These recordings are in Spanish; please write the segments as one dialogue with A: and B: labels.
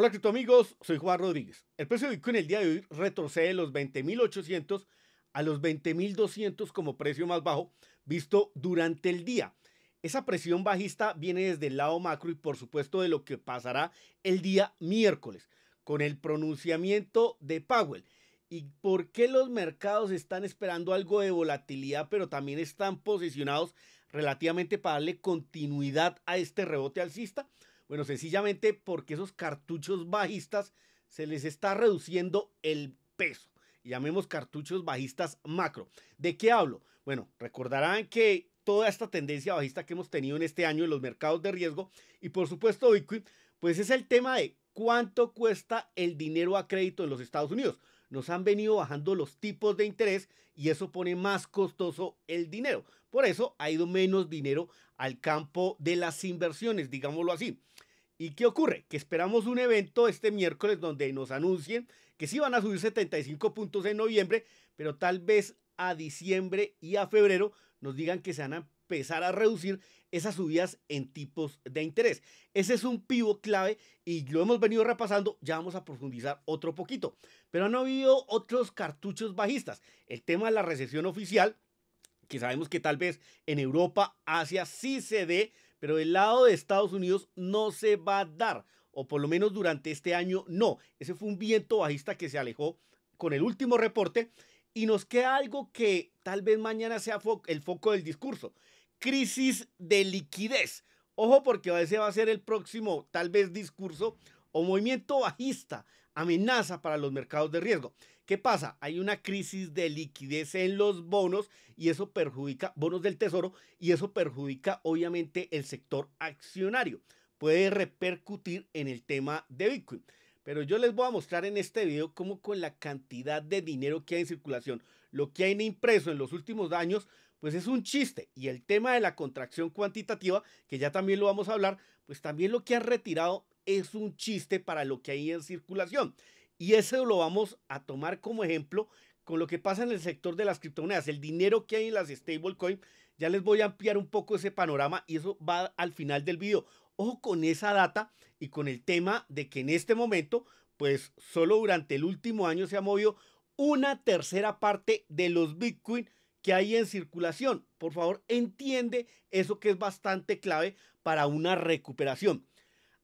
A: Hola amigos, soy Juan Rodríguez. El precio de Bitcoin el día de hoy retrocede de los 20.800 a los 20.200 como precio más bajo visto durante el día. Esa presión bajista viene desde el lado macro y por supuesto de lo que pasará el día miércoles con el pronunciamiento de Powell. ¿Y por qué los mercados están esperando algo de volatilidad pero también están posicionados relativamente para darle continuidad a este rebote alcista? Bueno, sencillamente porque esos cartuchos bajistas se les está reduciendo el peso. Llamemos cartuchos bajistas macro. ¿De qué hablo? Bueno, recordarán que toda esta tendencia bajista que hemos tenido en este año en los mercados de riesgo y por supuesto Bitcoin, pues es el tema de cuánto cuesta el dinero a crédito en los Estados Unidos. Nos han venido bajando los tipos de interés y eso pone más costoso el dinero. Por eso ha ido menos dinero al campo de las inversiones, digámoslo así. ¿Y qué ocurre? Que esperamos un evento este miércoles donde nos anuncien que sí van a subir 75 puntos en noviembre, pero tal vez a diciembre y a febrero nos digan que se van a empezar a reducir esas subidas en tipos de interés. Ese es un pivo clave y lo hemos venido repasando, ya vamos a profundizar otro poquito. Pero han habido otros cartuchos bajistas. El tema de la recesión oficial, que sabemos que tal vez en Europa, Asia sí se dé, pero del lado de Estados Unidos no se va a dar, o por lo menos durante este año no. Ese fue un viento bajista que se alejó con el último reporte y nos queda algo que tal vez mañana sea el foco del discurso, crisis de liquidez. Ojo porque ese va a ser el próximo tal vez discurso o movimiento bajista, amenaza para los mercados de riesgo. ¿Qué pasa? Hay una crisis de liquidez en los bonos y eso perjudica, bonos del tesoro, y eso perjudica obviamente el sector accionario. Puede repercutir en el tema de Bitcoin. Pero yo les voy a mostrar en este video cómo con la cantidad de dinero que hay en circulación, lo que hay en impreso en los últimos años, pues es un chiste. Y el tema de la contracción cuantitativa, que ya también lo vamos a hablar, pues también lo que han retirado es un chiste para lo que hay en circulación. Y eso lo vamos a tomar como ejemplo con lo que pasa en el sector de las criptomonedas, el dinero que hay en las stablecoin. Ya les voy a ampliar un poco ese panorama y eso va al final del video. Ojo con esa data y con el tema de que en este momento, pues solo durante el último año se ha movido una tercera parte de los Bitcoin que hay en circulación. Por favor, entiende eso que es bastante clave para una recuperación.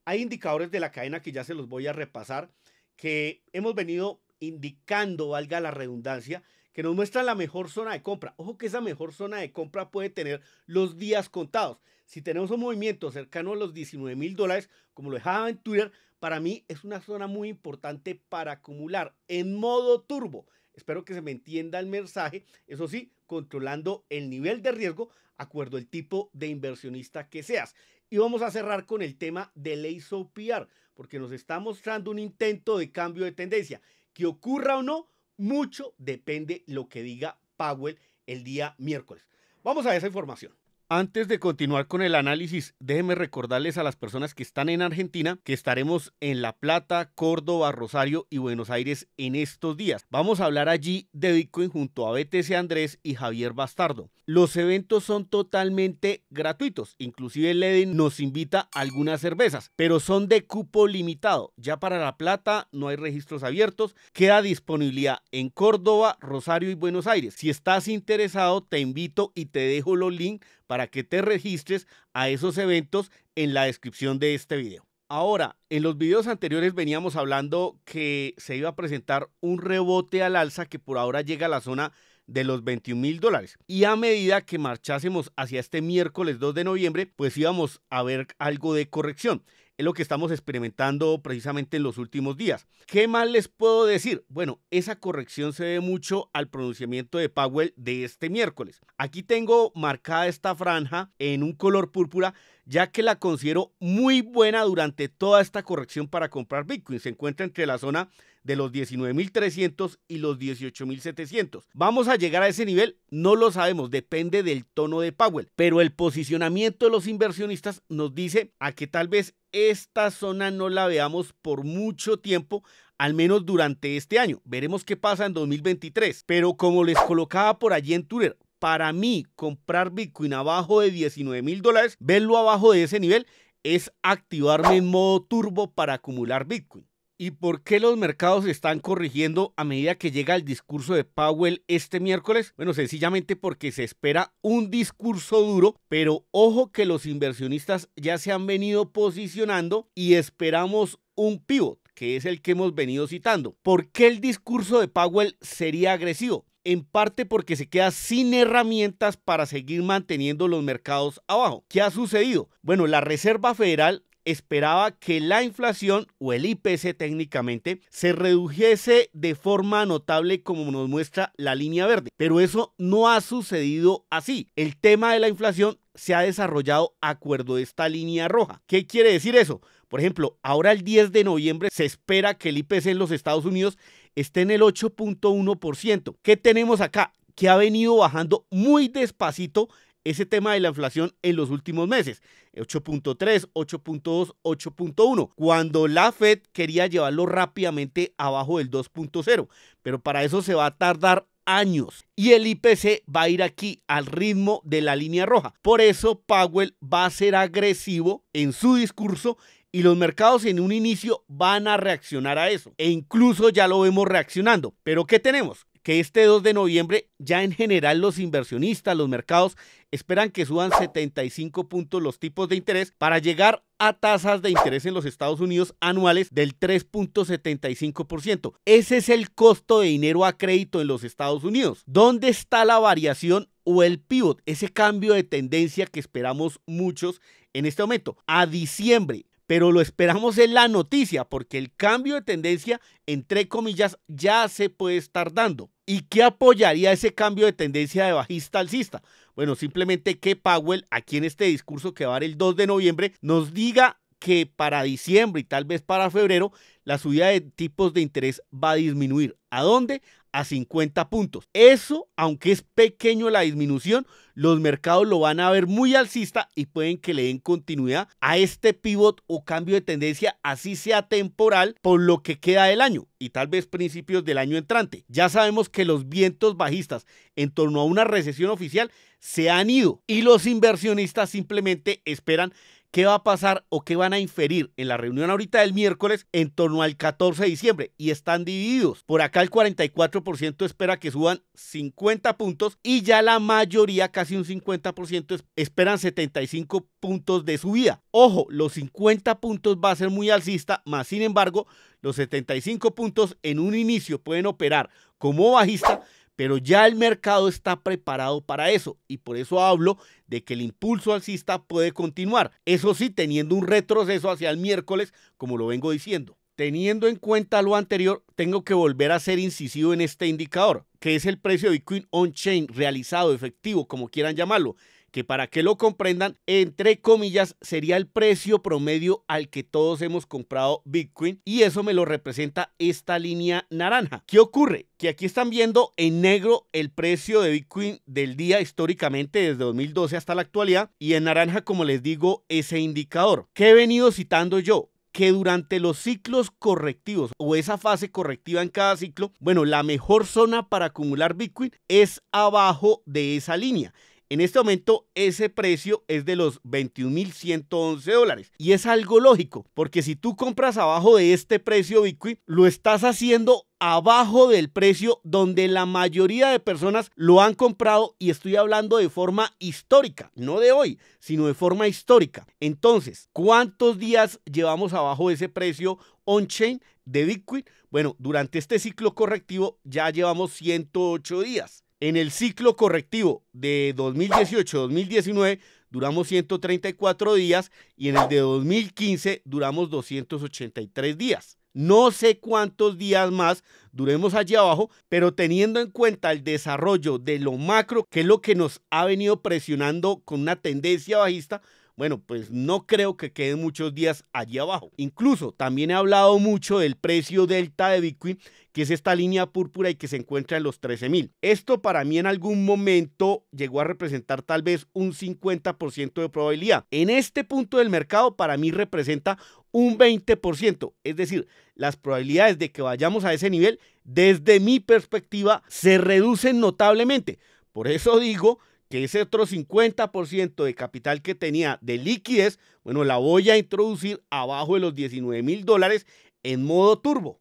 A: Hay indicadores de la cadena que ya se los voy a repasar que hemos venido indicando, valga la redundancia, que nos muestra la mejor zona de compra. Ojo que esa mejor zona de compra puede tener los días contados. Si tenemos un movimiento cercano a los 19 mil dólares, como lo dejaba en Twitter, para mí es una zona muy importante para acumular en modo turbo. Espero que se me entienda el mensaje. Eso sí, controlando el nivel de riesgo, acuerdo el tipo de inversionista que seas. Y vamos a cerrar con el tema de la PR porque nos está mostrando un intento de cambio de tendencia. Que ocurra o no, mucho depende lo que diga Powell el día miércoles. Vamos a esa información. Antes de continuar con el análisis, déjenme recordarles a las personas que están en Argentina que estaremos en La Plata, Córdoba, Rosario y Buenos Aires en estos días. Vamos a hablar allí de Bitcoin junto a BTC Andrés y Javier Bastardo. Los eventos son totalmente gratuitos, inclusive Leden nos invita algunas cervezas, pero son de cupo limitado. Ya para La Plata no hay registros abiertos, queda disponibilidad en Córdoba, Rosario y Buenos Aires. Si estás interesado, te invito y te dejo los links para que te registres a esos eventos en la descripción de este video. Ahora, en los videos anteriores veníamos hablando que se iba a presentar un rebote al alza que por ahora llega a la zona de los 21 mil dólares. Y a medida que marchásemos hacia este miércoles 2 de noviembre, pues íbamos a ver algo de corrección es lo que estamos experimentando precisamente en los últimos días. ¿Qué más les puedo decir? Bueno, esa corrección se debe mucho al pronunciamiento de Powell de este miércoles. Aquí tengo marcada esta franja en un color púrpura ya que la considero muy buena durante toda esta corrección para comprar Bitcoin. Se encuentra entre la zona de los 19.300 y los 18.700. ¿Vamos a llegar a ese nivel? No lo sabemos, depende del tono de Powell, pero el posicionamiento de los inversionistas nos dice a que tal vez esta zona no la veamos por mucho tiempo, al menos durante este año. Veremos qué pasa en 2023, pero como les colocaba por allí en Twitter, para mí comprar Bitcoin abajo de 19,000 dólares, verlo abajo de ese nivel, es activarme en modo turbo para acumular Bitcoin. ¿Y por qué los mercados se están corrigiendo a medida que llega el discurso de Powell este miércoles? Bueno, sencillamente porque se espera un discurso duro, pero ojo que los inversionistas ya se han venido posicionando y esperamos un pivot, que es el que hemos venido citando. ¿Por qué el discurso de Powell sería agresivo? en parte porque se queda sin herramientas para seguir manteniendo los mercados abajo. ¿Qué ha sucedido? Bueno, la Reserva Federal esperaba que la inflación o el IPC técnicamente se redujese de forma notable como nos muestra la línea verde. Pero eso no ha sucedido así. El tema de la inflación se ha desarrollado acuerdo de esta línea roja. ¿Qué quiere decir eso? Por ejemplo, ahora el 10 de noviembre se espera que el IPC en los Estados Unidos esté en el 8.1%. ¿Qué tenemos acá? Que ha venido bajando muy despacito ese tema de la inflación en los últimos meses, 8.3, 8.2, 8.1, cuando la Fed quería llevarlo rápidamente abajo del 2.0, pero para eso se va a tardar años y el IPC va a ir aquí al ritmo de la línea roja. Por eso Powell va a ser agresivo en su discurso y los mercados en un inicio van a reaccionar a eso. E incluso ya lo vemos reaccionando. Pero ¿qué tenemos? que este 2 de noviembre ya en general los inversionistas, los mercados esperan que suban 75 puntos los tipos de interés para llegar a tasas de interés en los Estados Unidos anuales del 3.75%. Ese es el costo de dinero a crédito en los Estados Unidos. ¿Dónde está la variación o el pivot, ese cambio de tendencia que esperamos muchos en este momento? A diciembre, pero lo esperamos en la noticia, porque el cambio de tendencia, entre comillas, ya se puede estar dando. ¿Y qué apoyaría ese cambio de tendencia de bajista alcista? Bueno, simplemente que Powell, aquí en este discurso que va a dar el 2 de noviembre, nos diga que para diciembre y tal vez para febrero, la subida de tipos de interés va a disminuir. ¿A dónde? a 50 puntos. Eso, aunque es pequeño la disminución, los mercados lo van a ver muy alcista y pueden que le den continuidad a este pivot o cambio de tendencia, así sea temporal, por lo que queda del año y tal vez principios del año entrante. Ya sabemos que los vientos bajistas en torno a una recesión oficial se han ido y los inversionistas simplemente esperan qué va a pasar o qué van a inferir en la reunión ahorita del miércoles en torno al 14 de diciembre y están divididos. Por acá el 44% espera que suban 50 puntos y ya la mayoría, casi un 50%, esperan 75 puntos de subida. Ojo, los 50 puntos va a ser muy alcista, más sin embargo, los 75 puntos en un inicio pueden operar como bajista, pero ya el mercado está preparado para eso y por eso hablo de que el impulso alcista puede continuar, eso sí teniendo un retroceso hacia el miércoles, como lo vengo diciendo. Teniendo en cuenta lo anterior, tengo que volver a ser incisivo en este indicador, que es el precio de Bitcoin on-chain realizado, efectivo, como quieran llamarlo que para que lo comprendan, entre comillas, sería el precio promedio al que todos hemos comprado Bitcoin y eso me lo representa esta línea naranja. ¿Qué ocurre? Que aquí están viendo en negro el precio de Bitcoin del día históricamente desde 2012 hasta la actualidad y en naranja, como les digo, ese indicador. que he venido citando yo? que durante los ciclos correctivos o esa fase correctiva en cada ciclo, bueno, la mejor zona para acumular Bitcoin es abajo de esa línea. En este momento ese precio es de los 21.111 dólares y es algo lógico porque si tú compras abajo de este precio Bitcoin, lo estás haciendo abajo del precio donde la mayoría de personas lo han comprado y estoy hablando de forma histórica, no de hoy, sino de forma histórica. Entonces, ¿cuántos días llevamos abajo de ese precio on-chain de Bitcoin? Bueno, durante este ciclo correctivo ya llevamos 108 días. En el ciclo correctivo de 2018-2019 duramos 134 días y en el de 2015 duramos 283 días. No sé cuántos días más duremos allí abajo, pero teniendo en cuenta el desarrollo de lo macro, que es lo que nos ha venido presionando con una tendencia bajista, bueno, pues no creo que queden muchos días allí abajo. Incluso también he hablado mucho del precio delta de Bitcoin, que es esta línea púrpura y que se encuentra en los $13,000. Esto para mí en algún momento llegó a representar tal vez un 50% de probabilidad. En este punto del mercado para mí representa un 20%. Es decir, las probabilidades de que vayamos a ese nivel, desde mi perspectiva, se reducen notablemente. Por eso digo que ese otro 50% de capital que tenía de liquidez, bueno, la voy a introducir abajo de los 19 mil dólares en modo turbo.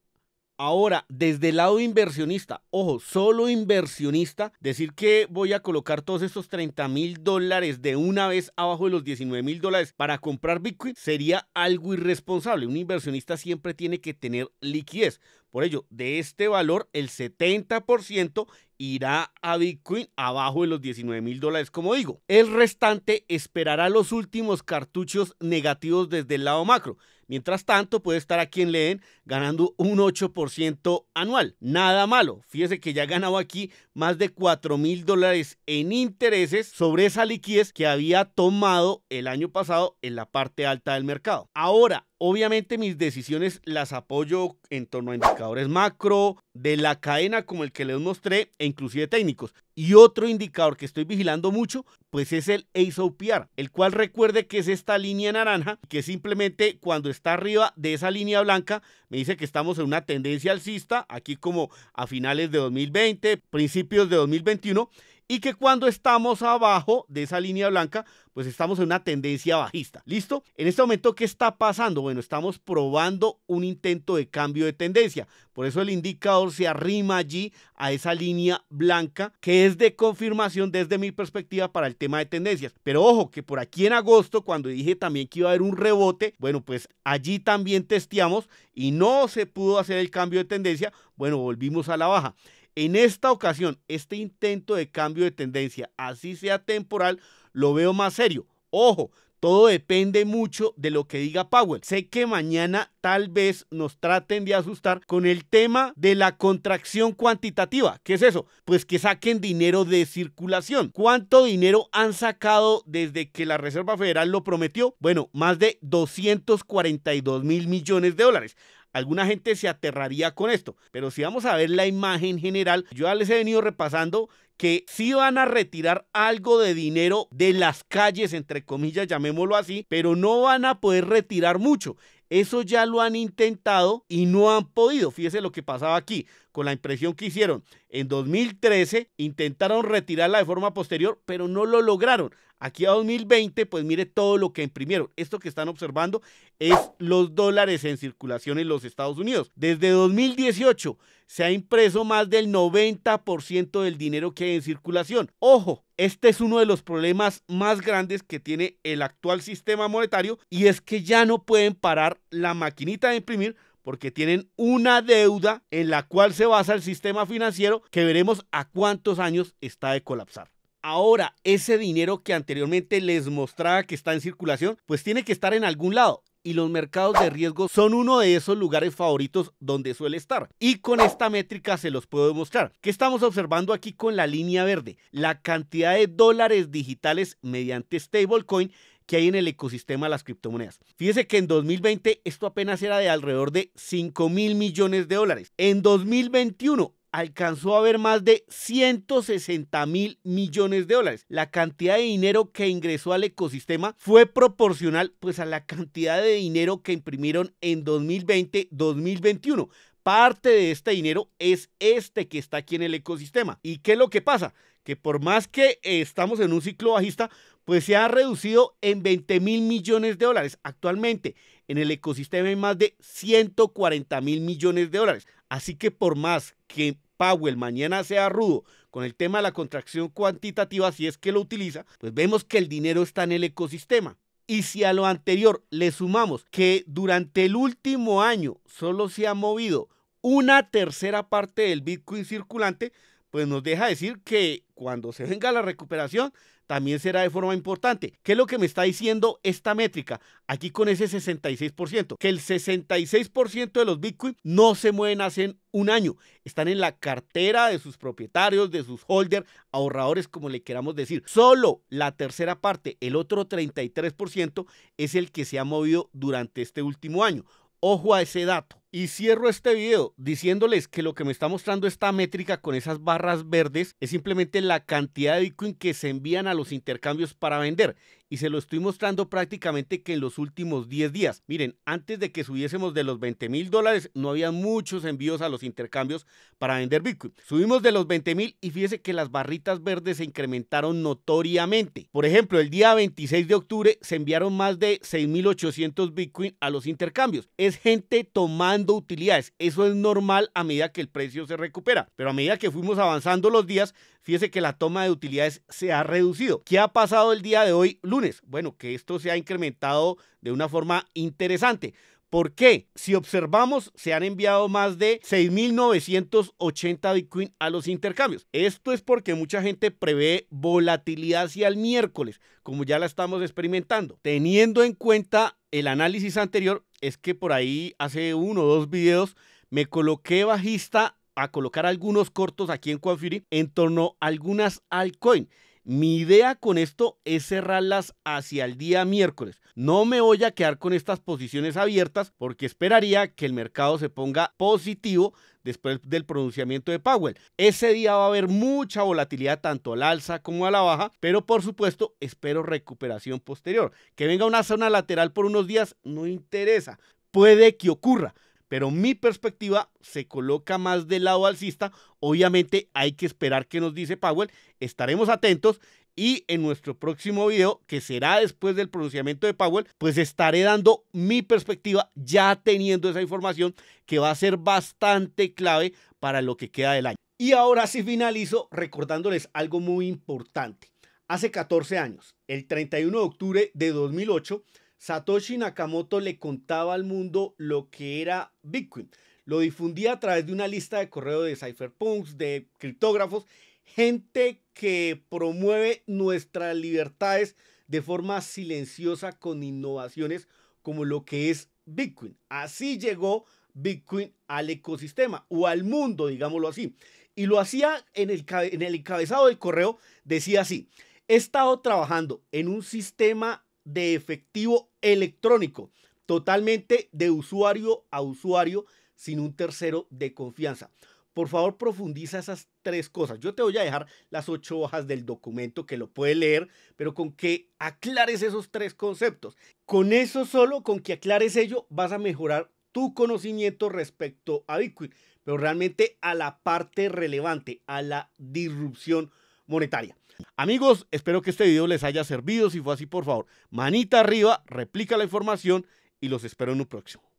A: Ahora, desde el lado inversionista, ojo, solo inversionista, decir que voy a colocar todos estos 30 mil dólares de una vez abajo de los 19 mil dólares para comprar Bitcoin sería algo irresponsable. Un inversionista siempre tiene que tener liquidez. Por ello, de este valor, el 70% irá a Bitcoin abajo de los 19 mil dólares, como digo. El restante esperará los últimos cartuchos negativos desde el lado macro. Mientras tanto, puede estar aquí en Leen ganando un 8% anual. Nada malo. Fíjese que ya ha ganado aquí más de 4 mil dólares en intereses sobre esa liquidez que había tomado el año pasado en la parte alta del mercado. Ahora, Obviamente mis decisiones las apoyo en torno a indicadores macro, de la cadena como el que les mostré e inclusive técnicos. Y otro indicador que estoy vigilando mucho, pues es el ASOPR, el cual recuerde que es esta línea naranja, que simplemente cuando está arriba de esa línea blanca, me dice que estamos en una tendencia alcista, aquí como a finales de 2020, principios de 2021, y que cuando estamos abajo de esa línea blanca, pues estamos en una tendencia bajista. ¿Listo? En este momento, ¿qué está pasando? Bueno, estamos probando un intento de cambio de tendencia. Por eso el indicador se arrima allí a esa línea blanca que es de confirmación desde mi perspectiva para el tema de tendencias. Pero ojo, que por aquí en agosto, cuando dije también que iba a haber un rebote, bueno, pues allí también testeamos y no se pudo hacer el cambio de tendencia. Bueno, volvimos a la baja. En esta ocasión, este intento de cambio de tendencia, así sea temporal, lo veo más serio. Ojo, todo depende mucho de lo que diga Powell. Sé que mañana tal vez nos traten de asustar con el tema de la contracción cuantitativa. ¿Qué es eso? Pues que saquen dinero de circulación. ¿Cuánto dinero han sacado desde que la Reserva Federal lo prometió? Bueno, más de 242 mil millones de dólares. Alguna gente se aterraría con esto, pero si vamos a ver la imagen general, yo ya les he venido repasando que sí van a retirar algo de dinero de las calles, entre comillas, llamémoslo así, pero no van a poder retirar mucho. Eso ya lo han intentado y no han podido. Fíjese lo que pasaba aquí con la impresión que hicieron en 2013, intentaron retirarla de forma posterior, pero no lo lograron. Aquí a 2020, pues mire todo lo que imprimieron. Esto que están observando es los dólares en circulación en los Estados Unidos. Desde 2018 se ha impreso más del 90% del dinero que hay en circulación. Ojo, este es uno de los problemas más grandes que tiene el actual sistema monetario y es que ya no pueden parar la maquinita de imprimir porque tienen una deuda en la cual se basa el sistema financiero que veremos a cuántos años está de colapsar. Ahora, ese dinero que anteriormente les mostraba que está en circulación, pues tiene que estar en algún lado y los mercados de riesgo son uno de esos lugares favoritos donde suele estar. Y con esta métrica se los puedo demostrar. ¿Qué estamos observando aquí con la línea verde? La cantidad de dólares digitales mediante stablecoin que hay en el ecosistema de las criptomonedas. Fíjese que en 2020 esto apenas era de alrededor de 5 mil millones de dólares. En 2021 alcanzó a haber más de 160 mil millones de dólares. La cantidad de dinero que ingresó al ecosistema fue proporcional pues a la cantidad de dinero que imprimieron en 2020-2021. Parte de este dinero es este que está aquí en el ecosistema. ¿Y qué es lo que pasa? Que por más que estamos en un ciclo bajista, pues se ha reducido en 20 mil millones de dólares. Actualmente en el ecosistema hay más de 140 mil millones de dólares. Así que por más que Powell mañana sea rudo con el tema de la contracción cuantitativa, si es que lo utiliza, pues vemos que el dinero está en el ecosistema. Y si a lo anterior le sumamos que durante el último año solo se ha movido una tercera parte del Bitcoin circulante, pues nos deja decir que cuando se venga la recuperación, también será de forma importante. ¿Qué es lo que me está diciendo esta métrica? Aquí con ese 66%, que el 66% de los Bitcoin no se mueven hace un año, están en la cartera de sus propietarios, de sus holders, ahorradores, como le queramos decir. Solo la tercera parte, el otro 33%, es el que se ha movido durante este último año. Ojo a ese dato. Y cierro este video diciéndoles que lo que me está mostrando esta métrica con esas barras verdes es simplemente la cantidad de Bitcoin que se envían a los intercambios para vender. Y se lo estoy mostrando prácticamente que en los últimos 10 días. Miren, antes de que subiésemos de los 20 mil dólares, no había muchos envíos a los intercambios para vender Bitcoin. Subimos de los 20 mil y fíjese que las barritas verdes se incrementaron notoriamente. Por ejemplo, el día 26 de octubre se enviaron más de 6.800 Bitcoin a los intercambios. Es gente tomando utilidades. Eso es normal a medida que el precio se recupera. Pero a medida que fuimos avanzando los días, fíjese que la toma de utilidades se ha reducido. ¿Qué ha pasado el día de hoy, lunes? Bueno, que esto se ha incrementado de una forma interesante. ¿Por qué? Si observamos, se han enviado más de 6.980 Bitcoin a los intercambios. Esto es porque mucha gente prevé volatilidad hacia el miércoles, como ya la estamos experimentando. Teniendo en cuenta el análisis anterior, es que por ahí hace uno o dos videos me coloqué bajista a colocar algunos cortos aquí en Coinfury en torno a algunas altcoins. Mi idea con esto es cerrarlas hacia el día miércoles. No me voy a quedar con estas posiciones abiertas porque esperaría que el mercado se ponga positivo después del pronunciamiento de Powell. Ese día va a haber mucha volatilidad tanto al alza como a la baja, pero por supuesto espero recuperación posterior. Que venga una zona lateral por unos días no interesa, puede que ocurra, pero mi perspectiva se coloca más del lado alcista. Obviamente hay que esperar qué nos dice Powell, estaremos atentos y en nuestro próximo video, que será después del pronunciamiento de Powell, pues estaré dando mi perspectiva ya teniendo esa información que va a ser bastante clave para lo que queda del año. Y ahora sí finalizo recordándoles algo muy importante. Hace 14 años, el 31 de octubre de 2008, Satoshi Nakamoto le contaba al mundo lo que era Bitcoin. Lo difundía a través de una lista de correo de cypherpunks, de criptógrafos, gente que promueve nuestras libertades de forma silenciosa con innovaciones como lo que es Bitcoin. Así llegó Bitcoin al ecosistema o al mundo, digámoslo así. Y lo hacía en el, en el encabezado del correo, decía así, he estado trabajando en un sistema de efectivo electrónico, totalmente de usuario a usuario, sin un tercero de confianza. Por favor, profundiza esas tres cosas. Yo te voy a dejar las ocho hojas del documento que lo puede leer, pero con que aclares esos tres conceptos. Con eso solo, con que aclares ello, vas a mejorar tu conocimiento respecto a Bitcoin, pero realmente a la parte relevante, a la disrupción monetaria. Amigos, espero que este video les haya servido. Si fue así, por favor, manita arriba, replica la información y los espero en un próximo.